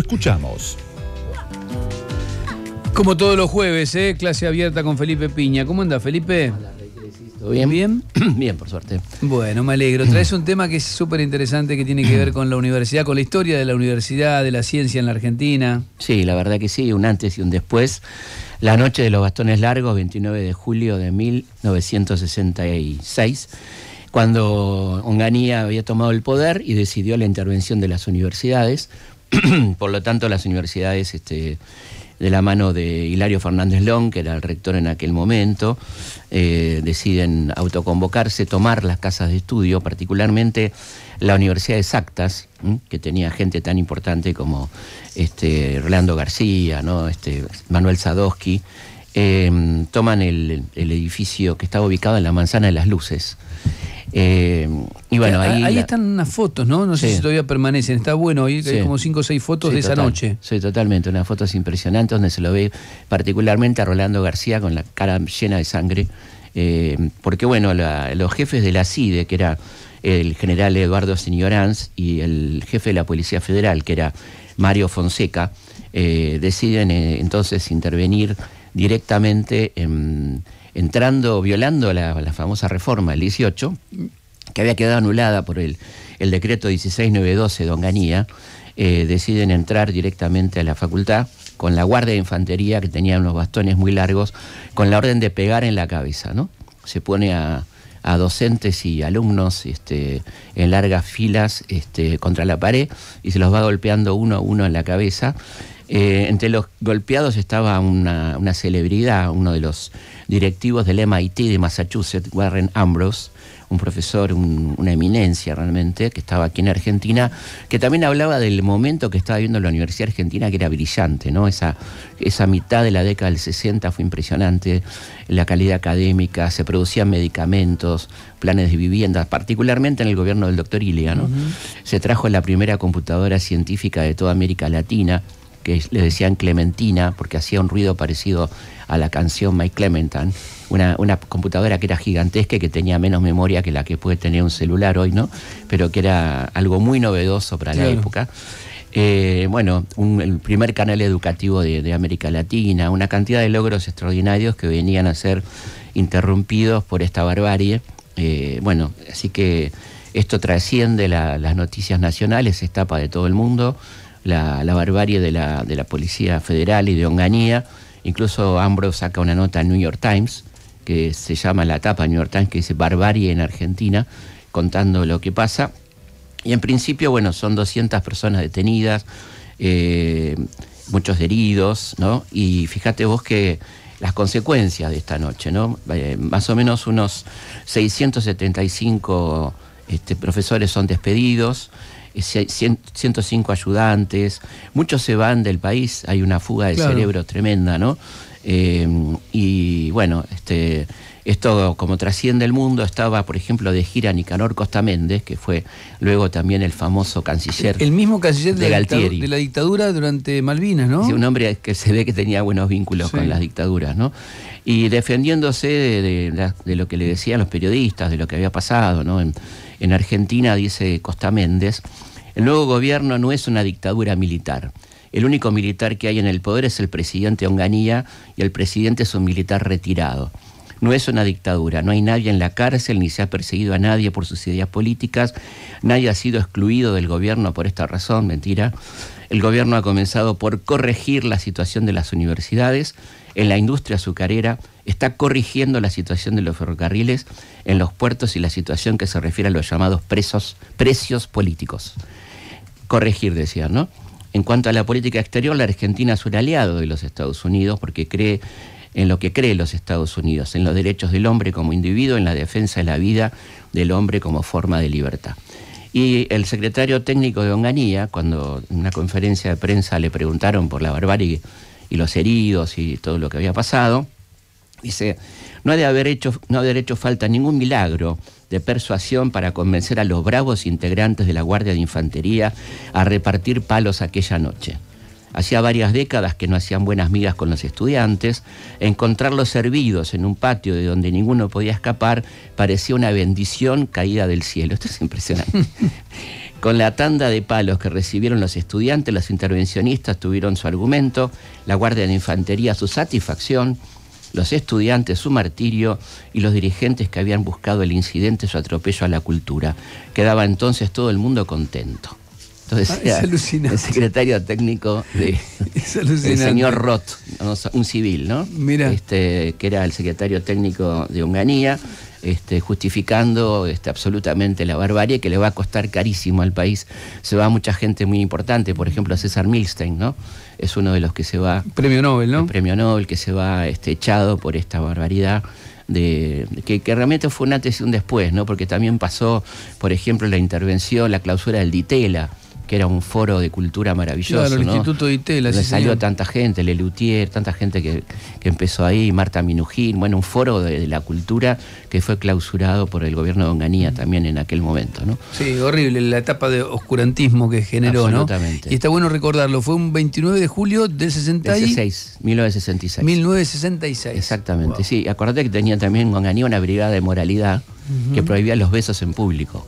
escuchamos. Como todos los jueves, ¿eh? clase abierta con Felipe Piña. ¿Cómo anda, Felipe? bien? ¿Bien? Bien, por suerte. Bueno, me alegro. Traes un tema que es súper interesante que tiene que ver con la universidad, con la historia de la universidad, de la ciencia en la Argentina. Sí, la verdad que sí, un antes y un después. La noche de los bastones largos, 29 de julio de 1966, cuando Onganía había tomado el poder y decidió la intervención de las universidades Por lo tanto, las universidades, este, de la mano de Hilario Fernández Long, que era el rector en aquel momento, eh, deciden autoconvocarse, tomar las casas de estudio, particularmente la Universidad de Exactas, que tenía gente tan importante como este, Orlando García, ¿no? este, Manuel Sadowski, eh, toman el, edificio que estaba ubicado en la Manzana de las Luces, eh, y bueno, ahí, están unas fotos, ¿no? No sé si todavía permanecen. Está bueno, ahí hay como cinco o seis fotos de esa noche. Sí, totalmente. Unas fotos impresionantes donde se lo ve particularmente a Rolando García con la cara llena de sangre. Eh, porque, bueno, los jefes de la CIDE, que era el general Eduardo Señoranz y el jefe de la Policía Federal, que era Mario Fonseca, eh, deciden entonces intervenir directamente en entrando, violando la, famosa reforma del 18, que había quedado anulada por el, decreto 16912 de Onganía, deciden entrar directamente a la facultad con la guardia de infantería que tenía unos bastones muy largos, con la orden de pegar en la cabeza, ¿no? Se pone a, docentes y alumnos este, en largas filas este, contra la pared y se los va golpeando uno a uno en la cabeza. Eh, entre los golpeados estaba una, celebridad, uno de los directivos del MIT de Massachusetts, Warren Ambrose, un profesor, una eminencia realmente, que estaba aquí en Argentina, que también hablaba del momento que estaba viendo la Universidad Argentina, que era brillante, ¿no? Esa, mitad de la década del 60 fue impresionante, la calidad académica, se producían medicamentos, planes de viviendas, particularmente en el gobierno del doctor Ilia, ¿no? Se trajo la primera computadora científica de toda América Latina, que le decían Clementina, porque hacía un ruido parecido a la canción My Clementine, una, computadora que era gigantesca y que tenía menos memoria que la que puede tener un celular hoy, ¿no? Pero que era algo muy novedoso para la época. Eh, bueno, el primer canal educativo de, América Latina, una cantidad de logros extraordinarios que venían a ser interrumpidos por esta barbarie. Eh, bueno, así que esto trasciende las noticias nacionales, se tapa de todo el mundo la, barbarie de la, Policía Federal y de Onganía. Incluso Ambrose saca una nota en New York Times, que se llama la tapa New York Times, que dice barbarie en Argentina, contando lo que pasa. Y en principio, bueno, son 200 personas detenidas, eh, muchos heridos, ¿no? Y fíjate vos que las consecuencias de esta noche, ¿no? Eh, más o menos unos 675 este, profesores son despedidos, 105 ayudantes, muchos se van del país, hay una fuga de cerebro tremenda, ¿no? Eh, y bueno, este esto, como trasciende el mundo, estaba, por ejemplo, de gira Nicanor Costa Méndez, que fue luego también el famoso canciller. El mismo canciller de, de, la, dictadura durante Malvinas, ¿no? Sí, un hombre que se ve que tenía buenos vínculos con las dictaduras, ¿no? Y defendiéndose de, lo que le decían los periodistas, de lo que había pasado, ¿no? En, en Argentina, dice Costa Méndez, el nuevo gobierno no es una dictadura militar. El único militar que hay en el poder es el presidente Onganía y el presidente es un militar retirado. No es una dictadura, no hay nadie en la cárcel, ni se ha perseguido a nadie por sus ideas políticas, nadie ha sido excluido del gobierno por esta razón, mentira. El gobierno ha comenzado por corregir la situación de las universidades, en la industria azucarera, está corrigiendo la situación de los ferrocarriles, en los puertos y la situación que se refiere a los llamados presos, precios políticos. Corregir, decía, ¿no? En cuanto a la política exterior, la Argentina es un aliado de los Estados Unidos porque cree en lo que cree los Estados Unidos, en los derechos del hombre como individuo, en la defensa de la vida del hombre como forma de libertad. Y el secretario técnico de Onganía, cuando en una conferencia de prensa le preguntaron por la barbarie y los heridos y todo lo que había pasado, dice, no ha de haber hecho, no ha de haber hecho falta ningún milagro de persuasión para convencer a los bravos integrantes de la Guardia de Infantería a repartir palos aquella noche hacía varias décadas que no hacían buenas migas con los estudiantes, encontrarlos servidos en un patio de donde ninguno podía escapar parecía una bendición caída del cielo. Esto es impresionante. Con la tanda de palos que recibieron los estudiantes, los intervencionistas tuvieron su argumento, la Guardia de Infantería su satisfacción, los estudiantes su martirio y los dirigentes que habían buscado el incidente su atropello a la cultura. Quedaba entonces todo el mundo contento esto ah, el secretario técnico de, el señor Roth, un civil, ¿no? Mira. Este, que era el secretario técnico de Unganía, este, justificando este, absolutamente la barbarie que le va a costar carísimo al país. Se va mucha gente muy importante, por ejemplo, César Milstein, ¿no? Es uno de los que se va. Premio Nobel, ¿no? premio Nobel que se va este, echado por esta barbaridad. De, que, que, realmente fue un antes y un después, ¿no? Porque también pasó, por ejemplo, la intervención, la clausura del Ditela, que era un foro de cultura maravilloso. Claro, el Instituto de Itela. Sí, salió tanta gente, Lelutier, tanta gente que, empezó ahí, Marta Minujín, bueno, un foro de, la cultura que fue clausurado por el gobierno de Onganía mm. también en aquel momento, ¿no? Sí, horrible, la etapa de oscurantismo que generó, Absolutamente. Y está bueno recordarlo, fue un 29 de julio del 66. 1966. 1966. Exactamente, sí. Acordate que tenía también Onganía una brigada de moralidad que prohibía los besos en público.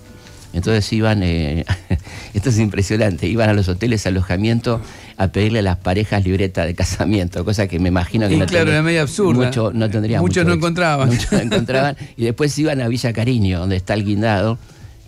Entonces iban, eh, esto es impresionante, iban a los hoteles, alojamiento, a pedirle a las parejas libreta de casamiento, cosa que me imagino que no claro, era medio absurda. Muchos no encontraban. Muchos no encontraban. Y después iban a Villa Cariño, donde está el guindado,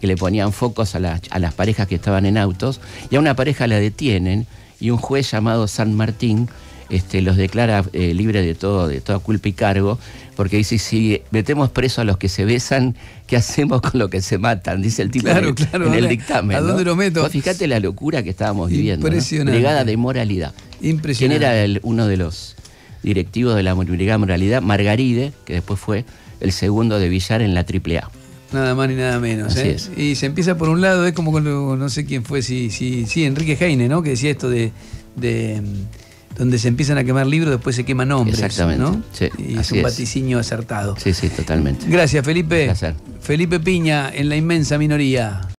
que le ponían focos a, a las parejas que estaban en autos, y a una pareja la detienen, y un juez llamado San Martín este, los declara eh, libres de todo, de toda culpa y cargo, porque dice, si metemos preso a los que se besan, ¿qué hacemos con los que se matan? Dice el tipo claro, en el dictamen. ¿A dónde lo meto? fíjate la locura que estábamos viviendo. Impresionante. Brigada de moralidad. Impresionante. ¿Quién era uno de los directivos de la Brigada de Moralidad? Margaride, que después fue el segundo de Villar en la AAA. Nada más ni nada menos. ¿eh? Y se empieza por un lado, es como con no sé quién fue, si, si, si Enrique Heine, ¿no? Que decía esto de donde se empiezan a quemar libros, después se queman hombres. Exactamente. ¿no? y es un vaticinio acertado. Sí, sí, totalmente. Gracias, Felipe. Un Felipe Piña, en la inmensa minoría.